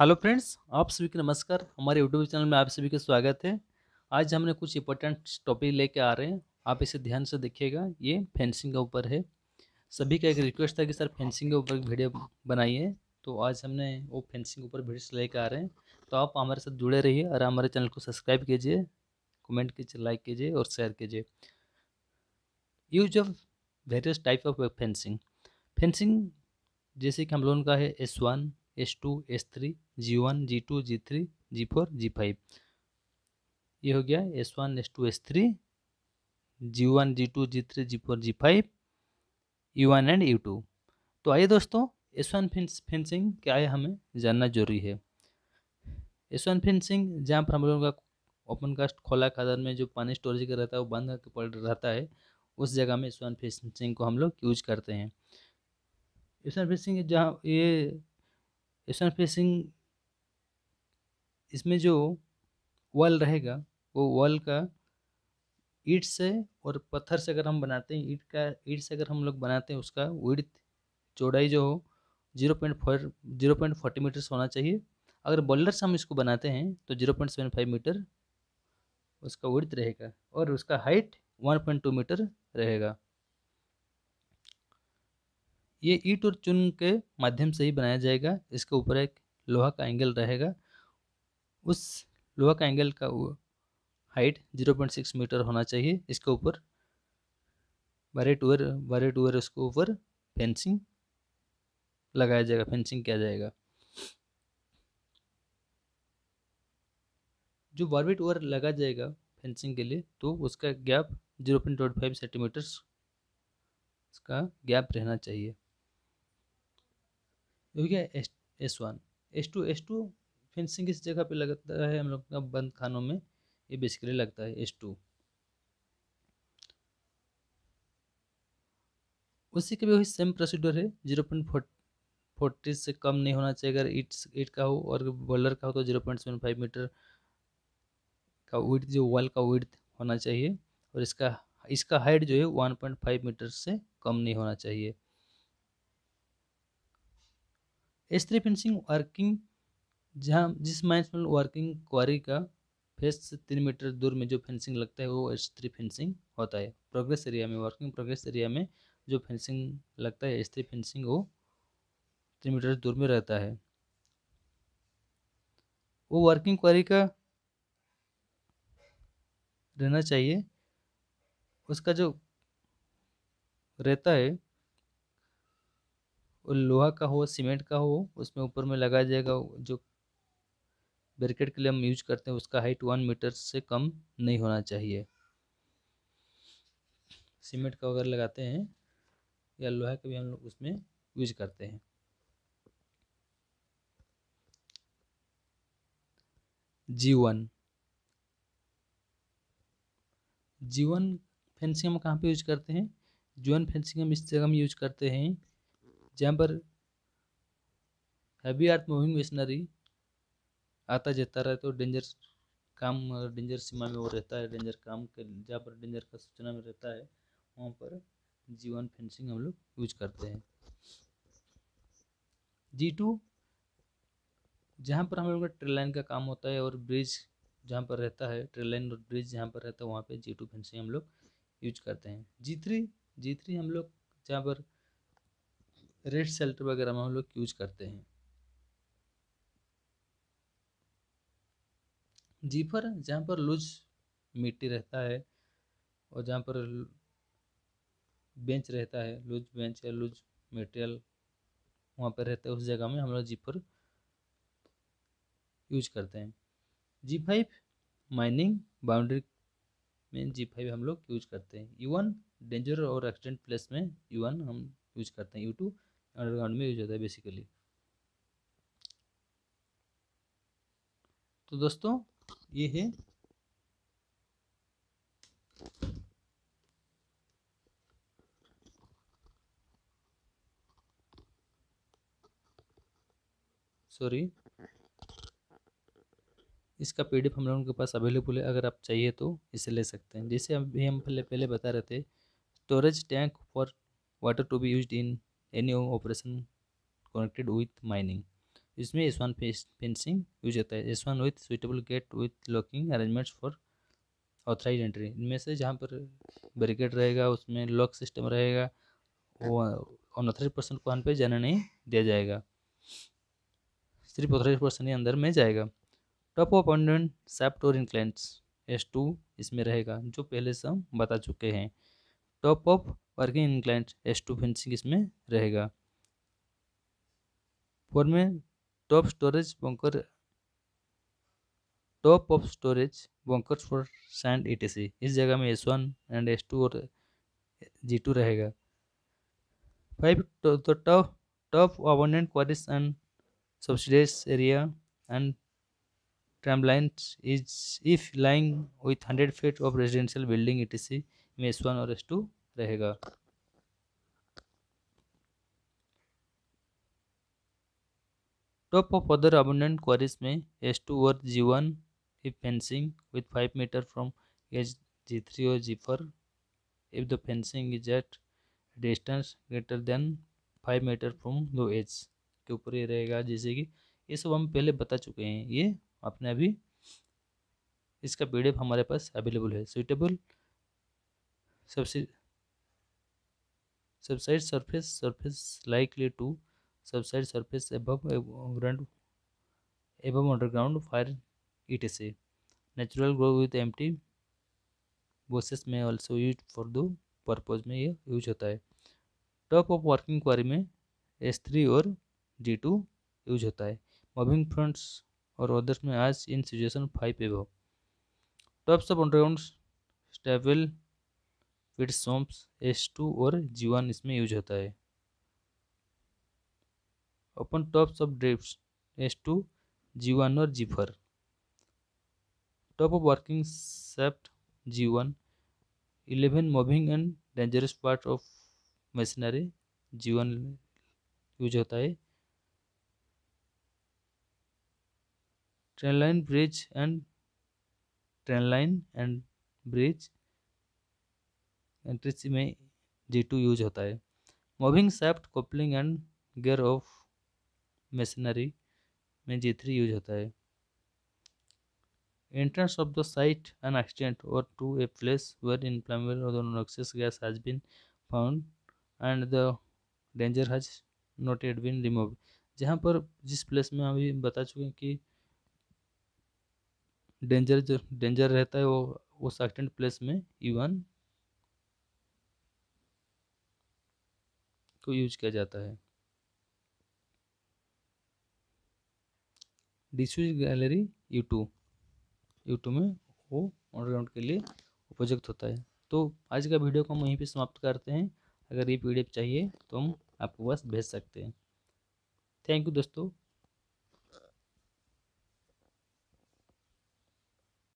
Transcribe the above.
hello friends आप सभी को नमस्कार हमारे यूट्यूब चैनल में आप सभी का स्वागत है आज हमने कुछ इंपॉर्टेंट टॉपिक लेके आ रहे हैं आप इसे ध्यान से देखिएगा ये फेंसिंग के ऊपर है सभी का एक रिक्वेस्ट था कि सर फेंसिंग के ऊपर वीडियो बनाइए तो आज हमने वो फेंसिंग के ऊपर वीडियो लेके आ रहे हैं तो आप हमारे साथ जुड़े रहिए और हमारे चैनल को सब्सक्राइब कीजिए कमेंट कीजिए लाइक कीजिए और शेयर कीजिए use of various type of fencing fencing जैसे कि हम लोगों का है S one S two S three G one G two G three G four G five ये हो गया S one S two S three G one G two G three G four G five U one and U two तो आइए दोस्तों S one fencing क्या है हमें जानना जरूरी है एस वन फेंसिंग जहाँ पर हम लोगों का ओपन कास्ट खोला खादान में जो पानी स्टोरेज का रहता है वो बंद करके पड़ रहता है उस जगह में एस वन फेंसिंग को हम लोग यूज करते हैं एस वन फेंसिंग जहाँ ये एक्सटर्नल फेसिंग इसमें जो वॉल रहेगा वो वॉल का ईट से और पत्थर से अगर हम बनाते हैं ईट का ईट से अगर हम लोग बनाते हैं उसका विड्थ चौड़ाई जो हो zero point four zero point forty metre होना चाहिए अगर बॉलर से हम इसको बनाते हैं तो zero point seven five metre उसका विड्थ रहेगा और उसका height one point two metre रहेगा ये ईट और चुन के माध्यम से ही बनाया जाएगा इसके ऊपर एक लोहा का एंगल रहेगा उस लोहा का एंगल का height zero point six metre होना चाहिए इसके ऊपर बारह टूअर बारह टूअर उसके ऊपर फेंसिंग लगाया जाएगा फेंसिंग किया जाएगा जो बारवे टूअर लगा जाएगा फेंसिंग के लिए तो उसका gap zero point five centimetres का गैप रहना चाहिए हो गया S S one S two S two fencing किस जगह पे लगता है हम लोग का बंद खानों में ये बेसिकली लगता है एस टू उसी के भी वही सेम प्रोसीडर है जीरो पॉइंट फोर्टी से कम नहीं होना चाहिए अगर ईट ईट का हो और बॉलर का हो तो zero point seven five metre का विथ जो वॉल का विथ होना चाहिए और इसका इसका हाइट जो है वन पॉइंट फाइव मीटर से कम नहीं होना चाहिए स्त्री फिनिशिंग वर्किंग जहाँ जिस माइनफुल वर्किंग क्वारी का फेस से तीन मीटर दूर में जो फेंसिंग लगता है वो स्त्री फेंसिंग होता है प्रोग्रेस एरिया में वर्किंग प्रोग्रेस एरिया में जो फेंसिंग लगता है स्त्री फेंसिंग वो तीन मीटर दूर में रहता है वो वर्किंग क्वारी का रहना चाहिए उसका जो रहता है लोहा का हो सीमेंट का हो उसमें ऊपर में लगा जाएगा जो ब्रिकेट के लिए हम यूज करते हैं उसका हाइट वन मीटर से कम नहीं होना चाहिए सीमेंट का वगैरह लगाते हैं या लोहा का भी हम लोग उसमें यूज करते हैं G one G one fencing हम कहाँ पे यूज करते हैं जी वन फेंसिंग हम इस जगह में यूज करते हैं जहाँ पर हैवी अर्थ मूविंग मशीनरी आता जाता रहता है तो डेंजर काम डेंजर सीमा में वो रहता है डेंजर काम के जहाँ पर डेंजर का सूचना में रहता है वहाँ पर जीवन फेंसिंग हम लोग यूज करते हैं जी टू जहाँ पर हम लोग का ट्रेन लाइन का काम होता है और ब्रिज जहाँ पर रहता है ट्रेन लाइन और ब्रिज जहाँ पर रहता है वहाँ पे जी टू फेंसिंग हम लोग यूज करते हैं जी थ्री जी थ्री हम लोग जहाँ पर रेड सेल्टर वगैरह में हम लोग यूज करते हैं जीफर जहाँ पर लूज मिट्टी रहता है और जहाँ पर बेंच रहता है लूज बेंच या लूज मटेरियल वहाँ पर रहता है उस जगह में हम लोग जीफर यूज करते हैं जी फाइव माइनिंग बाउंड्री में जी फाइव हम लोग यूज करते हैं यू वन डेंजर और एक्सीडेंट प्लेस में यू वन हम यूज करते हैं यू टू अंडरग्राउंड में यूज होता है बेसिकली तो दोस्तों ये है सॉरी इसका पीडीएफ हम लोगों के पास अवेलेबल है अगर आप चाहिए तो इसे ले सकते हैं जैसे अभी हम पहले पहले बता रहे थे storage tank for water to be used in any operation connected with mining इसमें एस वन फेंसिंग यूज होता है S one with suitable gate with locking arrangements for authorise entry इनमें से जहाँ पर बैरिकेड रहेगा उसमें लॉक सिस्टम रहेगा वो अनऑथराइज पर्सन को वहाँ पर जाने नहीं दिया जाएगा सिर्फ ऑथराइज पर्सन ही अंदर में जाएगा टॉप ऑफ अपॉइंटमेंट सेप्ट और इंक्लेंट्स एस टू इसमें रहेगा जो पहले से हम बता चुके हैं top of working incline S two fencing इसमें रहेगा फोर में top storage bunker top of storage bunker for sand ई इस जगह में S one and S two और जी टू रहेगा फाइव तो, तो top top abundant quarries and subsidence area and tram lines is if lying with 100 feet of residential building etc में S one और एस टू रहेगा top of other abandoned quarries में S two और G one if fencing with five metre from H G three और G four if the fencing is at distance greater than five metre from दो H के ऊपर ये रहेगा जैसे कि ये सब हम पहले बता चुके हैं ये अपने अभी इसका पी हमारे पास अवेलेबल है suitable subside surface surface likely to subside surface above ground above underground fire it is natural grow with M T bosses में also use for the purpose में ये यूज होता है टॉप ऑफ वर्किंग क्वारी में S three और G two use होता है mowing fronts और अदर्स में आज in situation five above tops of underground stable फिर सोम्स एस टू और जी वन इसमें यूज होता है अपन tops of drips S two G one और G four top of working shaft G one eleven moving and dangerous part of machinery G one use होता है train line bridge and train line and bridge entrances में G two use होता है moving shaft coupling and gear of machinery में G three use होता है entrance of the site an accident और to a place where inflammable और noxious gas has been found and the danger has not yet been remove जहाँ पर जिस place में अभी बता चुके हैं कि डेंजर जो डेंजर रहता है वो उस एक्सीडेंट प्लेस में इवन इसको यूज किया जाता है डिसूज gallery U two U two में वो ऑनग्राउंड के लिए उपयुक्त होता है तो आज का वीडियो को हम यहीं पे समाप्त करते हैं अगर ये पी चाहिए तो हम आपको पास भेज सकते हैं थैंक यू दोस्तों